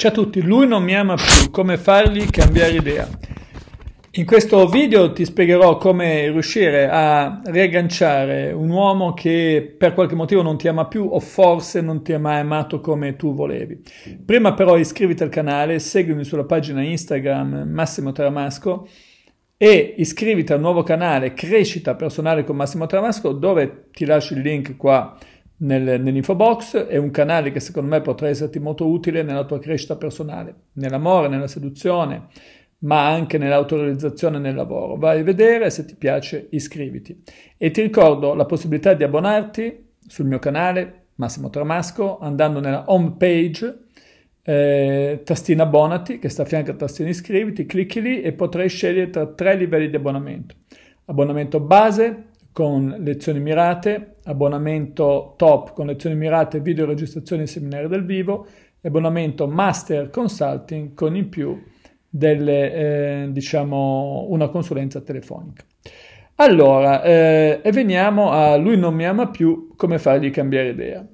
Ciao a tutti, lui non mi ama più, come fargli cambiare idea? In questo video ti spiegherò come riuscire a riagganciare un uomo che per qualche motivo non ti ama più o forse non ti ha mai amato come tu volevi. Prima però iscriviti al canale, seguimi sulla pagina Instagram Massimo Taramasco e iscriviti al nuovo canale Crescita Personale con Massimo Taramasco dove ti lascio il link qua nel, nell'info box è un canale che secondo me potrà esserti molto utile nella tua crescita personale, nell'amore, nella seduzione, ma anche nell'autorizzazione nel lavoro. Vai a vedere, se ti piace iscriviti. E ti ricordo la possibilità di abbonarti sul mio canale Massimo Tramasco andando nella home page eh, tastina abbonati che sta a fianco a tastina iscriviti, clicchi lì e potrai scegliere tra tre livelli di abbonamento. Abbonamento base, con lezioni mirate, abbonamento top con lezioni mirate, video registrazioni e seminari dal vivo abbonamento master consulting con in più delle, eh, diciamo, una consulenza telefonica. Allora, eh, e veniamo a lui non mi ama più, come fargli cambiare idea?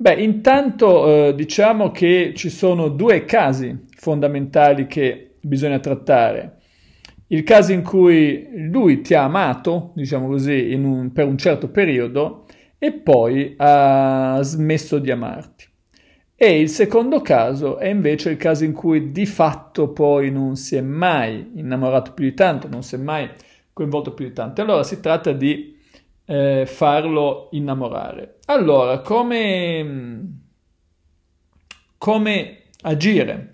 Beh, intanto eh, diciamo che ci sono due casi fondamentali che bisogna trattare il caso in cui lui ti ha amato, diciamo così, un, per un certo periodo e poi ha smesso di amarti. E il secondo caso è invece il caso in cui di fatto poi non si è mai innamorato più di tanto, non si è mai coinvolto più di tanto. Allora si tratta di eh, farlo innamorare. Allora, come, come agire?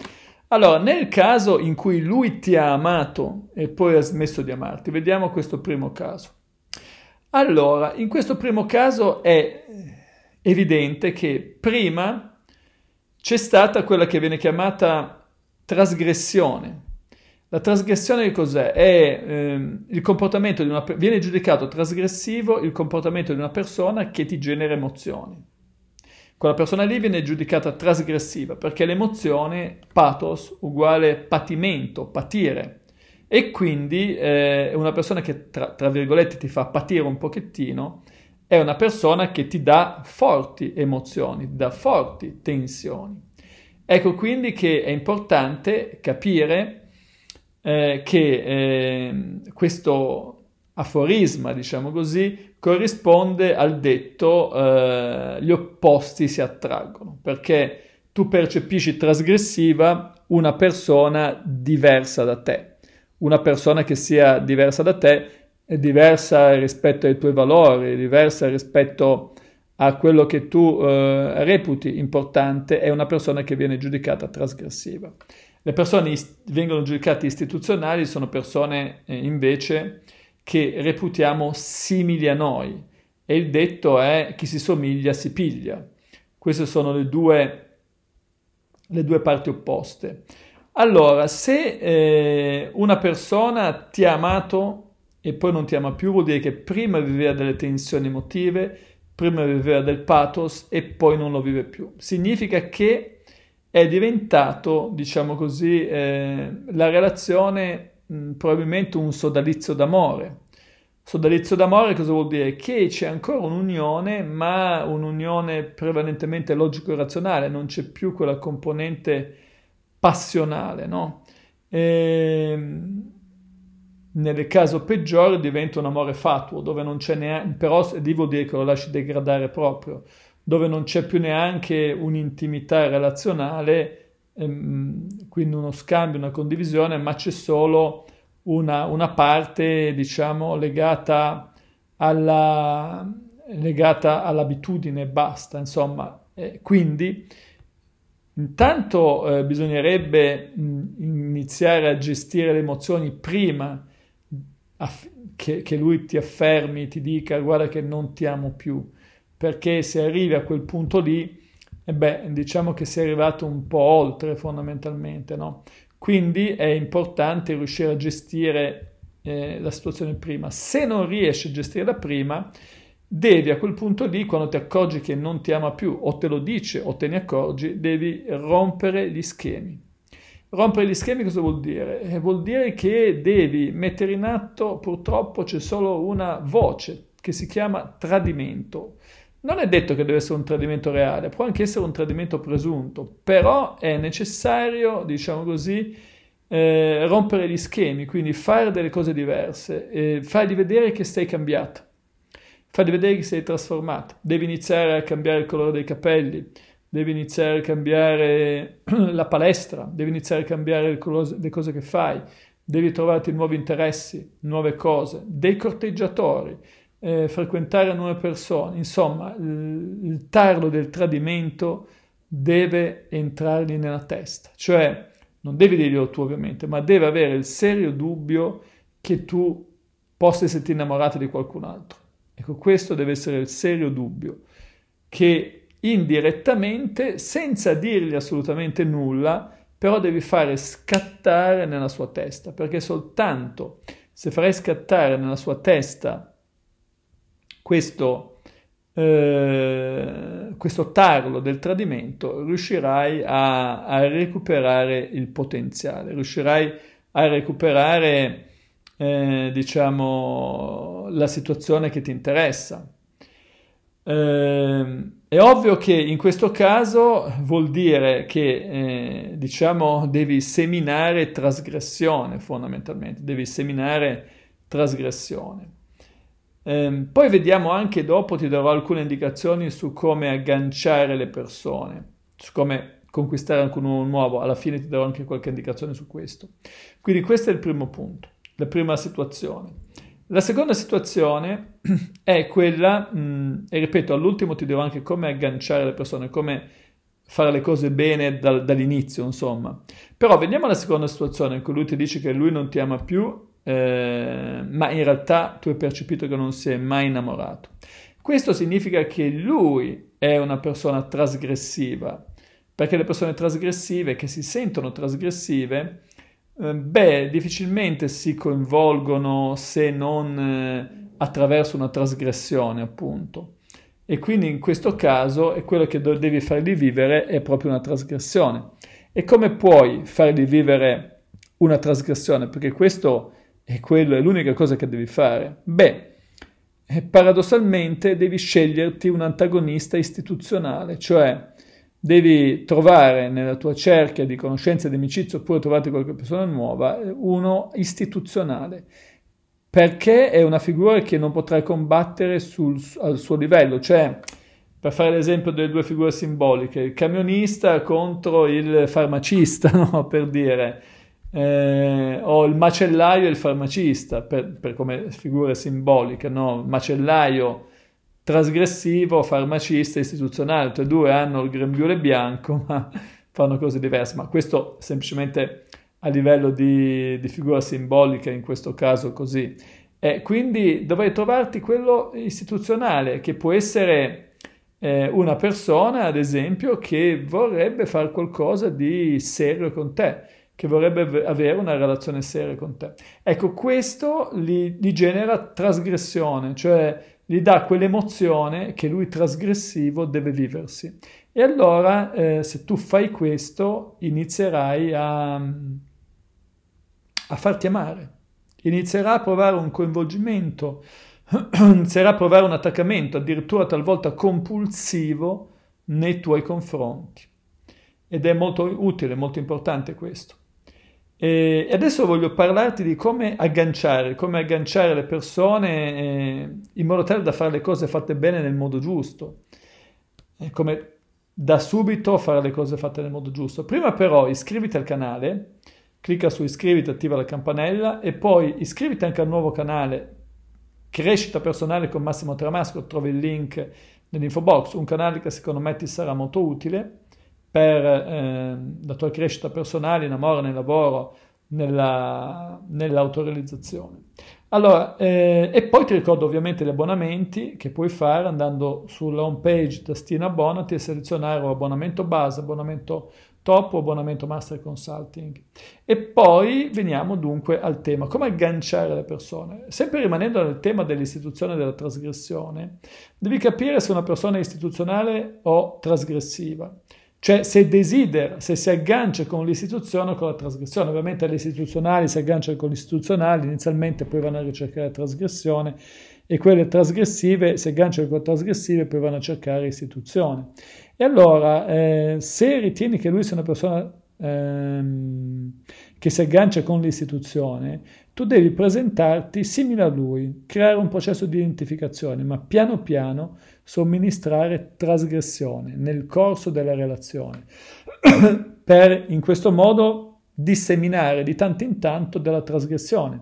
Allora, nel caso in cui lui ti ha amato e poi ha smesso di amarti, vediamo questo primo caso. Allora, in questo primo caso è evidente che prima c'è stata quella che viene chiamata trasgressione. La trasgressione che cos'è? È ehm, il comportamento di una viene giudicato trasgressivo il comportamento di una persona che ti genera emozioni. Quella persona lì viene giudicata trasgressiva perché l'emozione, pathos, uguale patimento, patire. E quindi eh, una persona che, tra, tra virgolette, ti fa patire un pochettino, è una persona che ti dà forti emozioni, ti dà forti tensioni. Ecco quindi che è importante capire eh, che eh, questo aforisma, diciamo così, corrisponde al detto eh, gli opposti si attraggono, perché tu percepisci trasgressiva una persona diversa da te, una persona che sia diversa da te è diversa rispetto ai tuoi valori, diversa rispetto a quello che tu eh, reputi importante, è una persona che viene giudicata trasgressiva. Le persone ist- vengono giudicate istituzionali sono persone eh, invece che reputiamo simili a noi e il detto è chi si somiglia si piglia. Queste sono le due, le due parti opposte. Allora, se eh, una persona ti ha amato e poi non ti ama più, vuol dire che prima viveva delle tensioni emotive, prima viveva del pathos e poi non lo vive più. Significa che è diventato, diciamo così, eh, la relazione mh, mm, probabilmente un sodalizio d'amore. Sodalizio d'amore cosa vuol dire? Che c'è ancora un'unione, ma un'unione prevalentemente logico-razionale, non c'è più quella componente passionale, no? E, ehm, nel caso peggiore diventa un amore fatuo, dove non c'è neanche, però lì vuol dire che lo lasci degradare proprio, dove non c'è più neanche un'intimità relazionale, ehm, quindi uno scambio, una condivisione, ma c'è solo una, una parte, diciamo, legata, alla, legata all'abitudine e basta, insomma. Eh, quindi, intanto eh, bisognerebbe mh, iniziare a gestire le emozioni prima aff- che, che lui ti affermi, ti dica guarda che non ti amo più, perché se arrivi a quel punto lì e beh, diciamo che si è arrivato un po' oltre fondamentalmente, no? Quindi è importante riuscire a gestire eh, la situazione prima. Se non riesci a gestirla prima, devi a quel punto lì, quando ti accorgi che non ti ama più, o te lo dice o te ne accorgi, devi rompere gli schemi. Rompere gli schemi cosa vuol dire? Eh, vuol dire che devi mettere in atto, purtroppo c'è solo una voce che si chiama tradimento. Non è detto che deve essere un tradimento reale, può anche essere un tradimento presunto, però è necessario, diciamo così, eh, rompere gli schemi, quindi fare delle cose diverse, eh, fargli vedere che stai cambiato, fargli vedere che sei trasformato. Devi iniziare a cambiare il colore dei capelli, devi iniziare a cambiare la palestra, devi iniziare a cambiare le cose che fai, devi trovarti nuovi interessi, nuove cose, dei corteggiatori eh, frequentare nuove persone, insomma il tarlo del tradimento deve entrargli nella testa, cioè non devi dirglielo tu ovviamente, ma deve avere il serio dubbio che tu possa esserti innamorato di qualcun altro. Ecco, questo deve essere il serio dubbio, che indirettamente, senza dirgli assolutamente nulla, però devi fare scattare nella sua testa, perché soltanto se farai scattare nella sua testa questo, eh, questo tarlo del tradimento, riuscirai a, a, recuperare il potenziale, riuscirai a recuperare, eh, diciamo, la situazione che ti interessa. Eh, è ovvio che in questo caso vuol dire che, eh, diciamo, devi seminare trasgressione fondamentalmente, devi seminare trasgressione. Eh, poi vediamo anche dopo, ti darò alcune indicazioni su come agganciare le persone, su come conquistare anche un uomo nuovo. Alla fine ti darò anche qualche indicazione su questo. Quindi questo è il primo punto, la prima situazione. La seconda situazione è quella, mh, mm, e ripeto, all'ultimo ti dirò anche come agganciare le persone, come fare le cose bene dal, dall'inizio, insomma. Però vediamo la seconda situazione in cui lui ti dice che lui non ti ama più eh, ma in realtà tu hai percepito che non si è mai innamorato. Questo significa che lui è una persona trasgressiva, perché le persone trasgressive che si sentono trasgressive, eh, beh, difficilmente si coinvolgono se non eh, attraverso una trasgressione, appunto. E quindi in questo caso è quello che do- devi fargli vivere è proprio una trasgressione. E come puoi fargli vivere una trasgressione? Perché questo e quella è l'unica cosa che devi fare, beh, eh, paradossalmente devi sceglierti un antagonista istituzionale, cioè devi trovare nella tua cerchia di conoscenze e di amicizia oppure trovate qualche persona nuova, eh, uno istituzionale, perché è una figura che non potrai combattere sul, al suo livello, cioè per fare l'esempio delle due figure simboliche, il camionista contro il farmacista, no? per dire eh, ho il macellaio e il farmacista, per, per come figure simboliche, no? macellaio trasgressivo, farmacista istituzionale, tutti e due hanno il grembiule bianco, ma fanno cose diverse, ma questo semplicemente a livello di, di figura simbolica, in questo caso così. Eh, quindi dovrei trovarti quello istituzionale, che può essere eh, una persona, ad esempio, che vorrebbe fare qualcosa di serio con te che vorrebbe avere una relazione seria con te. Ecco, questo gli, gli genera trasgressione, cioè gli dà quell'emozione che lui trasgressivo deve viversi. E allora, eh, se tu fai questo, inizierai a, a farti amare, inizierà a provare un coinvolgimento, inizierà a provare un attaccamento, addirittura talvolta compulsivo, nei tuoi confronti. Ed è molto utile, molto importante questo. E adesso voglio parlarti di come agganciare, come agganciare le persone eh, in modo tale da fare le cose fatte bene nel modo giusto. E come da subito fare le cose fatte nel modo giusto. Prima però iscriviti al canale, clicca su iscriviti, attiva la campanella e poi iscriviti anche al nuovo canale Crescita personale con Massimo Tramasco, trovi il link nell'info box, un canale che secondo me ti sarà molto utile per eh, la tua crescita personale in amore, nel lavoro, nella, nell'autorealizzazione. Allora, eh, e poi ti ricordo ovviamente gli abbonamenti che puoi fare andando sulla home page tastina abbonati e selezionare o abbonamento base, abbonamento top o abbonamento master consulting. E poi veniamo dunque al tema, come agganciare le persone. Sempre rimanendo nel tema dell'istituzione della trasgressione, devi capire se una persona è istituzionale o trasgressiva. Cioè se desidera, se si aggancia con l'istituzione o con la trasgressione, ovviamente le istituzionali si agganciano con l'istituzionale, inizialmente poi vanno a ricercare la trasgressione e quelle trasgressive si agganciano con le trasgressive e poi vanno a cercare istituzione. E allora eh, se ritieni che lui sia una persona ehm, che si aggancia con l'istituzione, tu devi presentarti simile a lui, creare un processo di identificazione, ma piano piano somministrare trasgressione nel corso della relazione, per in questo modo disseminare di tanto in tanto della trasgressione.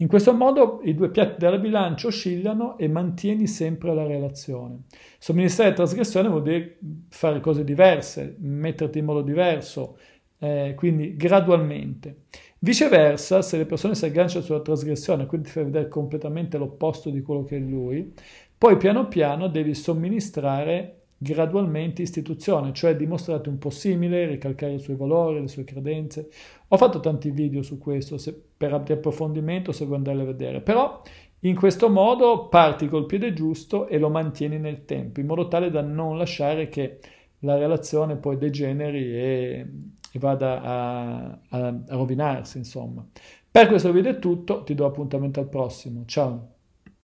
In questo modo i due piatti della bilancia oscillano e mantieni sempre la relazione. Somministrare trasgressione vuol dire fare cose diverse, metterti in modo diverso, eh, quindi gradualmente. Viceversa, se le persone si agganciano sulla trasgressione, quindi ti fai vedere completamente l'opposto di quello che è lui, poi piano piano devi somministrare gradualmente istituzione, cioè dimostrarti un po' simile, ricalcare i suoi valori, le sue credenze. Ho fatto tanti video su questo, se, per di approfondimento se vuoi andare a vedere, però in questo modo parti col piede giusto e lo mantieni nel tempo, in modo tale da non lasciare che la relazione poi degeneri e e vada a, a, a rovinarsi, insomma. Per questo video è tutto, ti do appuntamento al prossimo, ciao!